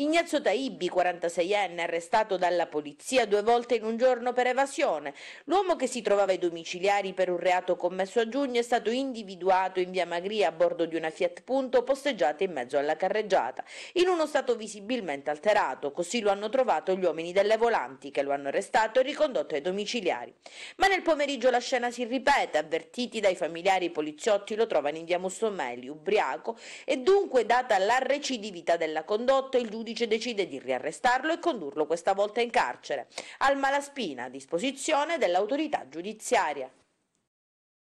Ignazio Taibbi, 46enne, arrestato dalla polizia due volte in un giorno per evasione. L'uomo che si trovava ai domiciliari per un reato commesso a giugno è stato individuato in via Magria a bordo di una Fiat Punto posteggiata in mezzo alla carreggiata, in uno stato visibilmente alterato, così lo hanno trovato gli uomini delle volanti che lo hanno arrestato e ricondotto ai domiciliari. Ma nel pomeriggio la scena si ripete, avvertiti dai familiari i poliziotti lo trovano in via Mussomelli, ubriaco, e dunque data la recidività della condotta il giudice giudice decide di riarrestarlo e condurlo questa volta in carcere. Al Malaspina, a disposizione dell'autorità giudiziaria.